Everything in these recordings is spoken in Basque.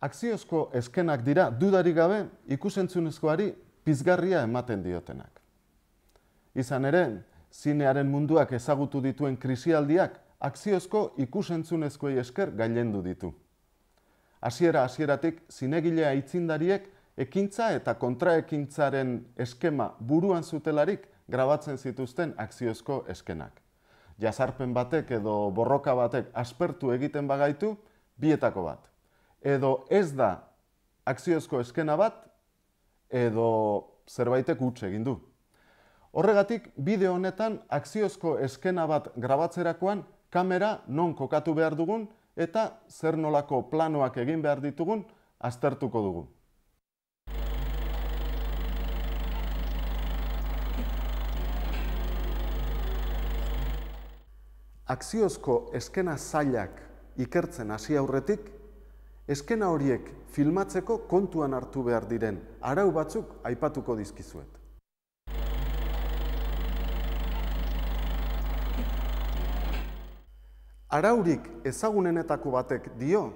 akziozko eskenak dira dudarik gabe ikusentzunezkoari pizgarria ematen diotenak. Izan ere, zinearen munduak ezagutu dituen krisialdiak akziozko ikusentzunezkoei esker gailendu ditu. Hasiera hasieratik zinegilea itzindariek ekintza eta kontraekintzaren eskema buruan zutelarik grabatzen zituzten akziozko eskenak. Jazarpen batek edo borroka batek aspertu egiten bagaitu, bietako bat, edo ez da akziozko eskena bat, edo zerbaitek utxe egin du. Horregatik, bide honetan akziozko eskena bat grabatzerakoan kamera non kokatu behar dugun eta zer nolako planoak egin behar ditugun aztertuko dugu. Akziozko eskena zailak ikertzen hasi aurretik eskena horiek filmatzeko kontuan hartu behar diren arau batzuk aipatuko dizkizuet. Araurik ezagunenetako batek dio,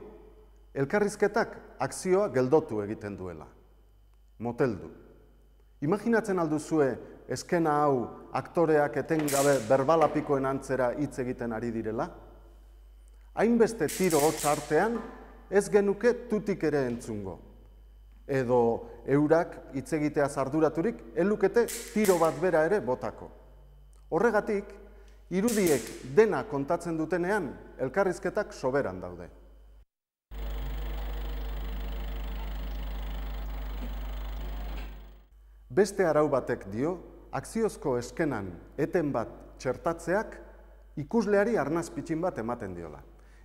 elkarrizketak akzioa geldotu egiten duela. Moteldu. Imaginatzen alduzue eskena hau aktoreak etengabe berbalapikoen antzera hitz egiten ari direla? Hainbeste tiro hotz artean, ez genuke tutik ere entzungo. Edo eurak hitz egitea elukete tiro bat bera ere botako. Horregatik, irudiek dena kontatzen dutenean elkarrizketak soberan daude. Beste arau batek dio, akziozko eskenan eten bat txertatzeak ikusleari arnaz bat ematen diola.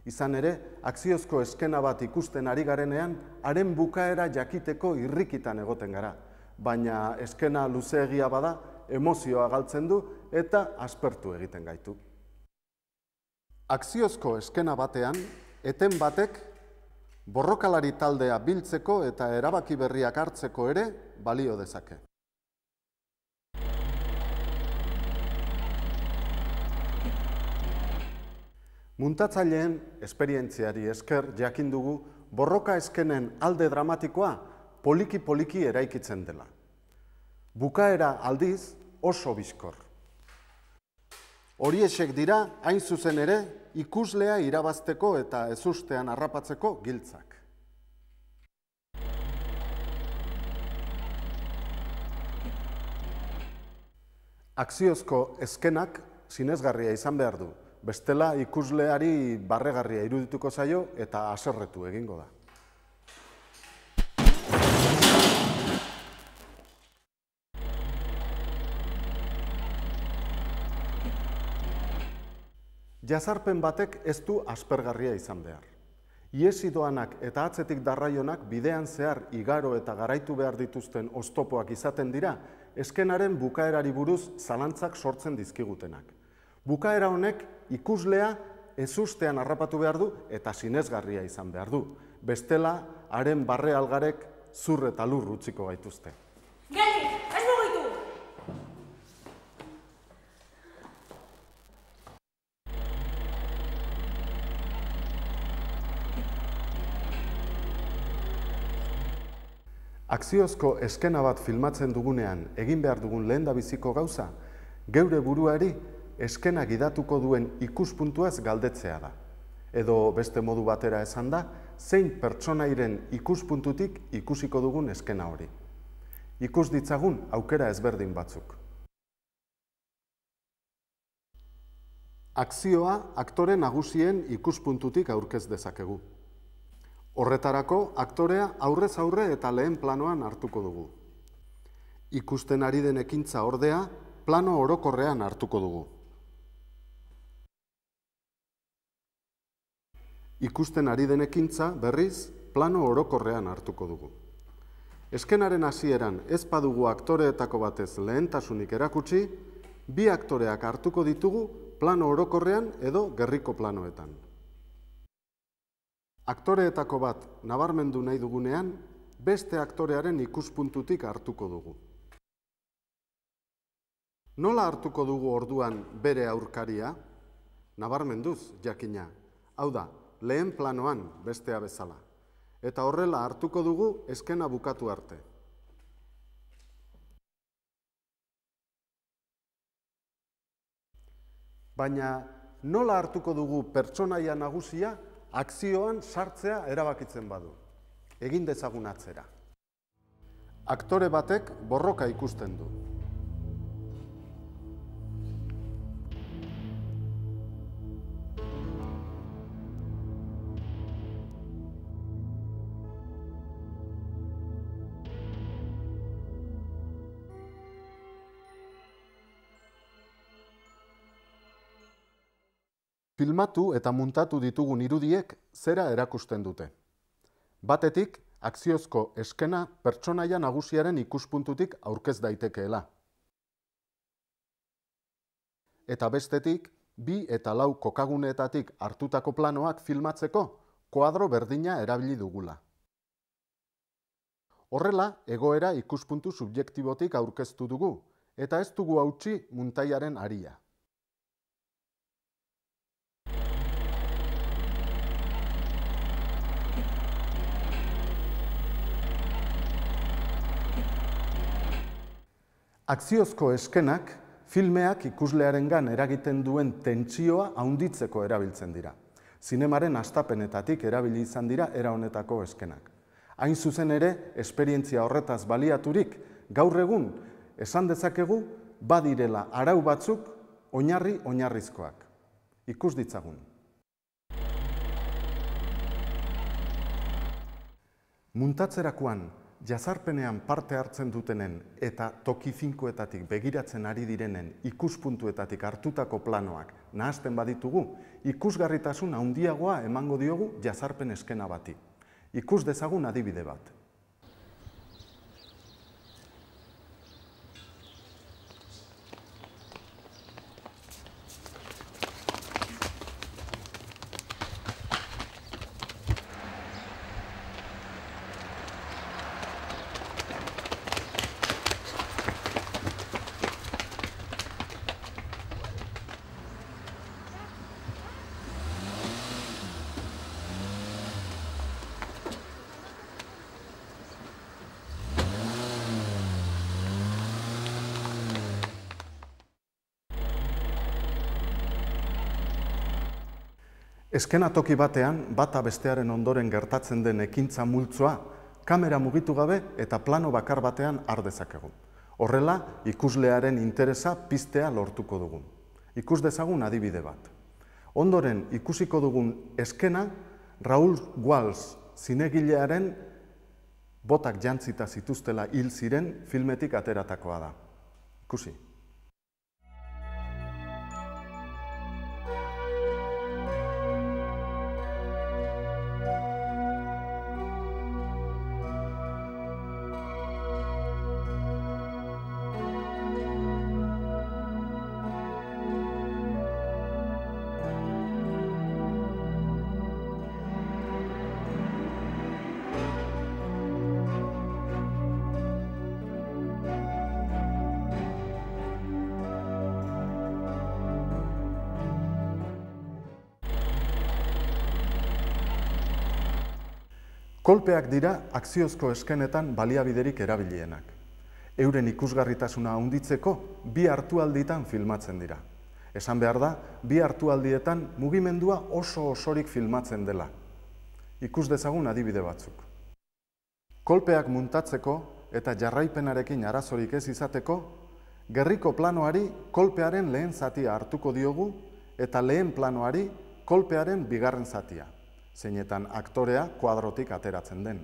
Izan ere, akziozko eskena bat ikusten ari garenean, haren bukaera jakiteko irrikitan egoten gara. Baina eskena luzeegia bada, emozioa galtzen du eta aspertu egiten gaitu. Akziozko eskena batean, eten batek, borrokalari taldea biltzeko eta erabaki berriak hartzeko ere balio dezake. Muntatzaileen esperientziari esker jakin dugu borroka eskenen alde dramatikoa poliki-poliki eraikitzen dela. Bukaera aldiz oso bizkor. Horiesek dira, hain zuzen ere, ikuslea irabazteko eta ezustean harrapatzeko giltzak. Akziozko eskenak zinezgarria izan behar du, Bestela ikusleari barregarria irudituko zaio eta aserretu egingo da. Jazarpen batek ez du aspergarria izan behar. Iesi eta atzetik darraionak bidean zehar igaro eta garaitu behar dituzten ostopoak izaten dira, eskenaren bukaerari buruz zalantzak sortzen dizkigutenak. Bukaera honek ikuslea ezustean harrapatu behar du eta sinezgarria izan behar du. Bestela, haren barre algarek zur eta lur utziko gaituzte. ez mugitu! Akziozko eskena bat filmatzen dugunean egin behar dugun lehen biziko gauza, geure buruari eskena gidatuko duen ikuspuntuaz galdetzea da. Edo beste modu batera esan da, zein pertsonairen ikuspuntutik ikusiko dugun eskena hori. Ikus ditzagun aukera ezberdin batzuk. Akzioa aktore nagusien ikuspuntutik aurkez dezakegu. Horretarako aktorea aurrez aurre eta lehen planoan hartuko dugu. Ikusten ari den ekintza ordea plano orokorrean hartuko dugu. Ikusten ari denekintza berriz plano orokorrean hartuko dugu. Eskenaren hasieran ez padugu aktoreetako batez lehentasunik erakutsi bi aktoreak hartuko ditugu plano orokorrean edo gerriko planoetan. Aktoreetako bat nabarmendu nahi dugunean beste aktorearen ikuspuntutik hartuko dugu. Nola hartuko dugu orduan bere aurkaria? Nabarmenduz jakina. Hau da lehen planoan bestea bezala. Eta horrela hartuko dugu eskena bukatu arte. Baina nola hartuko dugu pertsonaia nagusia akzioan sartzea erabakitzen badu. Egin dezagun atzera. Aktore batek borroka ikusten du. Filmatu eta muntatu ditugun irudiek zera erakusten dute. Batetik, akziozko eskena pertsonaia nagusiaren ikuspuntutik aurkez daitekeela. Eta bestetik, bi eta lau kokaguneetatik hartutako planoak filmatzeko, koadro berdina erabili dugula. Horrela, egoera ikuspuntu subjektibotik aurkeztu dugu, eta ez dugu hautsi muntaiaren aria. akziozko eskenak filmeak ikuslearengan eragiten duen tentsioa ahonditzeko erabiltzen dira. Zinemaren astapenetatik erabili izan dira era honetako eskenak. Hain zuzen ere, esperientzia horretaz baliaturik gaur egun esan dezakegu badirela arau batzuk oinarri oinarrizkoak. Ikus ditzagun. Muntatzerakoan jazarpenean parte hartzen dutenen eta toki finkoetatik begiratzen ari direnen ikuspuntuetatik hartutako planoak nahazten baditugu, ikusgarritasun handiagoa emango diogu jazarpen eskena bati. Ikus dezagun adibide bat. Eskena toki batean, bata bestearen ondoren gertatzen den ekintza multzoa, kamera mugitu gabe eta plano bakar batean ardezakegun. Horrela, ikuslearen interesa piztea lortuko dugun. Ikus dezagun adibide bat. Ondoren ikusiko dugun eskena, Raul Guals zinegilearen botak jantzita zituztela hil ziren filmetik ateratakoa da. Ikusi. Kolpeak dira akziozko eskenetan baliabiderik erabilienak. Euren ikusgarritasuna handitzeko bi alditan filmatzen dira. Esan behar da, bi artualdietan mugimendua oso osorik filmatzen dela. Ikus dezagun adibide batzuk. Kolpeak muntatzeko eta jarraipenarekin arazorik ez izateko, gerriko planoari kolpearen lehen zatia hartuko diogu eta lehen planoari kolpearen bigarren zatia zeinetan aktorea kuadrotik ateratzen den.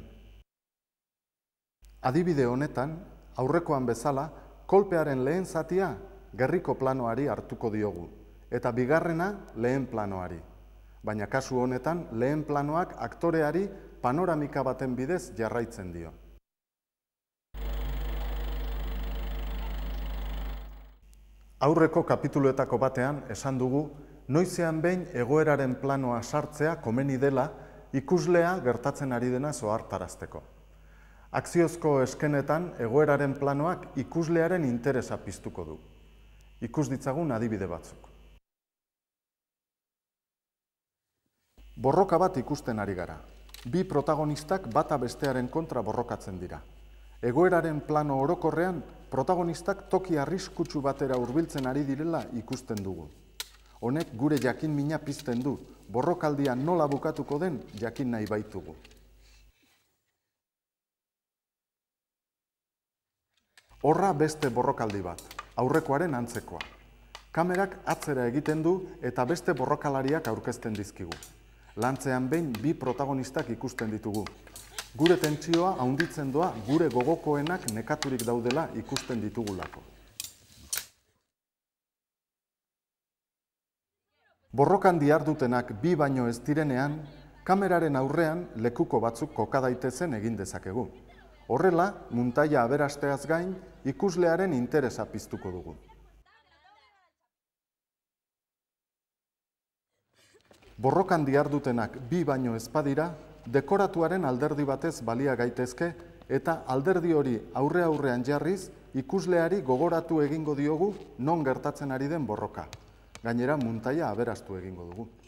Adibide honetan, aurrekoan bezala, kolpearen lehen zatia gerriko planoari hartuko diogu, eta bigarrena lehen planoari. Baina kasu honetan, lehen planoak aktoreari panoramika baten bidez jarraitzen dio. Aurreko kapituluetako batean esan dugu, noizean behin egoeraren planoa sartzea komeni dela ikuslea gertatzen ari dena zohar Akziozko eskenetan egoeraren planoak ikuslearen interesa piztuko du. Ikus ditzagun adibide batzuk. Borroka bat ikusten ari gara. Bi protagonistak bata bestearen kontra borrokatzen dira. Egoeraren plano orokorrean, protagonistak toki arriskutsu batera hurbiltzen ari direla ikusten dugu honek gure jakin mina pizten du, borrokaldia nola bukatuko den jakin nahi baitugu. Horra beste borrokaldi bat, aurrekoaren antzekoa. Kamerak atzera egiten du eta beste borrokalariak aurkezten dizkigu. Lantzean behin bi protagonistak ikusten ditugu. Gure tentsioa haunditzen doa gure gogokoenak nekaturik daudela ikusten ditugulako. Borrokan diardutenak bi baino ez direnean, kameraren aurrean lekuko batzuk koka daitezen egin dezakegu. Horrela, muntaia aberasteaz gain, ikuslearen interesa piztuko dugu. Borrokan diardutenak bi baino ez badira, dekoratuaren alderdi batez balia gaitezke eta alderdi hori aurre-aurrean jarriz, ikusleari gogoratu egingo diogu non gertatzen ari den borroka gainera muntaia aberastu egingo dugu.